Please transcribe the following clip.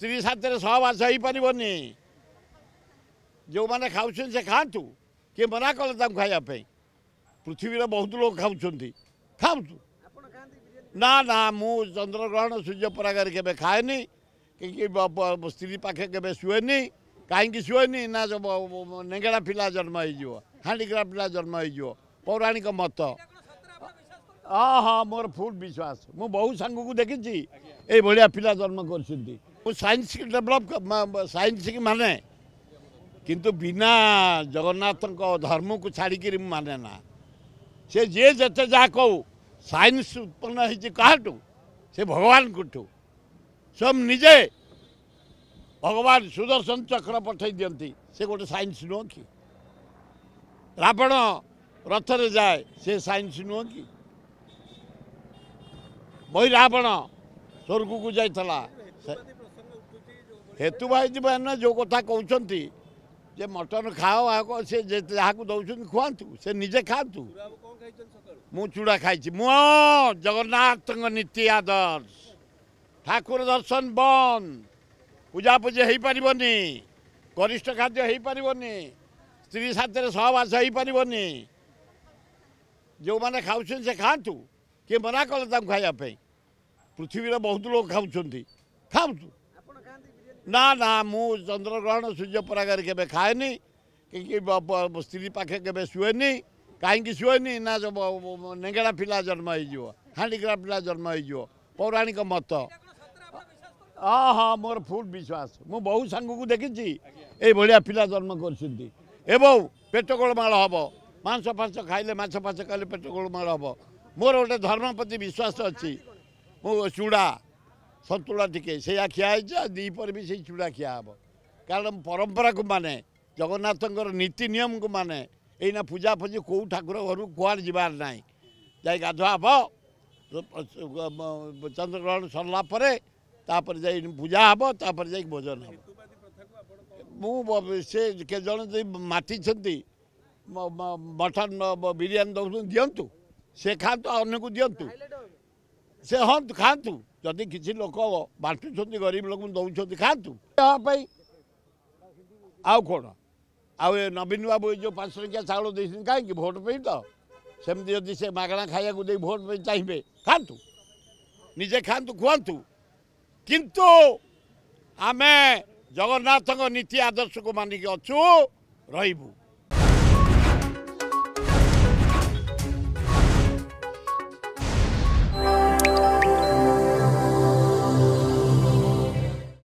ସ୍ତ୍ରୀ ସାଥିରେ ସହବାସ ହେଇପାରିବନି ଯେଉଁମାନେ ଖାଉଛନ୍ତି ସେ ଖାଆନ୍ତୁ କିଏ ମନା କଲେ ତାଙ୍କୁ ଖାଇବା ପାଇଁ ପୃଥିବୀର ବହୁତ ଲୋକ ଖାଉଛନ୍ତି ଖାଆନ୍ତୁ ନା ନା ମୁଁ ଚନ୍ଦ୍ରଗ୍ରହଣ ସୂର୍ଯ୍ୟପରାଗରେ କେବେ ଖାଏନି କି ସ୍ତ୍ରୀ ପାଖେ କେବେ ଶୁଏନି କାହିଁକି ଶୁଏନି ନା ନେଙ୍ଗେଡ଼ା ପିଲା ଜନ୍ମ ହେଇଯିବ ହାଣ୍ଡିକ୍ରାଫ୍ଟ ପିଲା ଜନ୍ମ ହେଇଯିବ ପୌରାଣିକ ମତ ହଁ ହଁ ମୋର ଫୁଲ୍ ବିଶ୍ୱାସ ମୁଁ ବହୁ ସାଙ୍ଗକୁ ଦେଖିଛି ଏଇଭଳିଆ ପିଲା ଜନ୍ମ କରିଛନ୍ତି को साइंस की डेवलप साइंस की माने किंतु बिना जगन्नाथ धर्म को छाड़ी माने ना से जे जिते जहाँ कहू साइंस उत्पन्न होती भगवान को सब निजे भगवान सुदर्शन चक्र पठाई दिखती से गोटे सैंस नुह कि रावण रथरे जाए से साइंस नुह कि वही रावण स्वर्ग को जाता ହେତୁଭାଇ ମାନେ ଯେଉଁ କଥା କହୁଛନ୍ତି ଯେ ମଟନ ଖାଅ ଆଉ ସେ ଯାହାକୁ ଦେଉଛନ୍ତି ଖୁଆନ୍ତୁ ସେ ନିଜେ ଖାଆନ୍ତୁ ମୁଁ ଚୂଡ଼ା ଖାଇଛି ମୁଁ ଜଗନ୍ନାଥଙ୍କ ନୀତି ଆଦର୍ଶ ଠାକୁର ଦର୍ଶନ ବନ୍ଦ ପୂଜାପୂଜି ହେଇପାରିବନି ଗରିଷ୍ଠ ଖାଦ୍ୟ ହେଇପାରିବନି ସ୍ତ୍ରୀ ସାଥିରେ ସହବାସ ହେଇପାରିବନି ଯେଉଁମାନେ ଖାଉଛନ୍ତି ସେ ଖାଆନ୍ତୁ କିଏ ମନା କଲେ ତାଙ୍କୁ ଖାଇବା ପାଇଁ ପୃଥିବୀର ବହୁତ ଲୋକ ଖାଉଛନ୍ତି ଖାଉଛୁ ना ना म च्रग्रहण सूर्यपरगर के खाए स्त्री पाखे केएन ना शुएन नेङ्गेडा पिला जन्म हैजो ह्यान्डिक्राफ्ट पि जन्मै पौराणिक मत अँ मोर फुल् विश्वास मौ साङ्गको देखिन्छ एभरिया पिजा जन्म गर्ौँ पेट गोल माल हे मास फाँस खाइले माछ फास कहिले पेट गोल माल हे म गट धर्मप्रति विश्वास अहिले म चुडा ସନ୍ତୁଳା ଟିକେ ସେଇଆ ଖିଆ ହେଇଛି ଆଉ ଦ୍ୱିପହରେ ବି ସେଇ ଚୁଡ଼ା ଖିଆ ହେବ କାରଣ ପରମ୍ପରାକୁ ମାନେ ଜଗନ୍ନାଥଙ୍କର ନୀତି ନିୟମକୁ ମାନେ ଏଇନା ପୂଜାଫୁଜି କେଉଁ ଠାକୁର ଘରକୁ କୁଆଡ଼େ ଯିବାର ନାହିଁ ଯାଇ ଗାଧୁଆ ହେବ ଚନ୍ଦ୍ରଗ୍ରହଣ ସରିଲା ପରେ ତାପରେ ଯାଇ ପୂଜା ହେବ ତାପରେ ଯାଇ ଭୋଜନ ହେବ ମୁଁ ସେ କେଜଣ ଯଦି ମାତିଛନ୍ତି ମଟନ୍ ବିରିୟାନୀ ଦେଉଛନ୍ତି ଦିଅନ୍ତୁ ସେ ଖାଆନ୍ତୁ ଅନ୍ୟକୁ ଦିଅନ୍ତୁ ସେ ହଁ ଖାଆନ୍ତୁ ଯଦି କିଛି ଲୋକ ବାଣ୍ଟୁଛନ୍ତି ଗରିବ ଲୋକଙ୍କୁ ଦେଉଛନ୍ତି ଖାଆନ୍ତୁ ଦେବା ପାଇଁ ଆଉ କ'ଣ ଆଉ ଏ ନବୀନ ବାବୁ ଏ ଯେଉଁ ପାଞ୍ଚ ଟଙ୍କିଆ ଚାଉଳ ଦେଇଛନ୍ତି କାହିଁକି ଭୋଟ୍ ପାଇଁ ତ ସେମିତି ଯଦି ସେ ମାଗଣା ଖାଇବାକୁ ଦେଇ ଭୋଟ୍ ପାଇଁ ଚାହିଁବେ ଖାଆନ୍ତୁ ନିଜେ ଖାଆନ୍ତୁ ଖୁଆନ୍ତୁ କିନ୍ତୁ ଆମେ ଜଗନ୍ନାଥଙ୍କ ନୀତି ଆଦର୍ଶକୁ ମାନିକି ଅଛୁ ରହିବୁ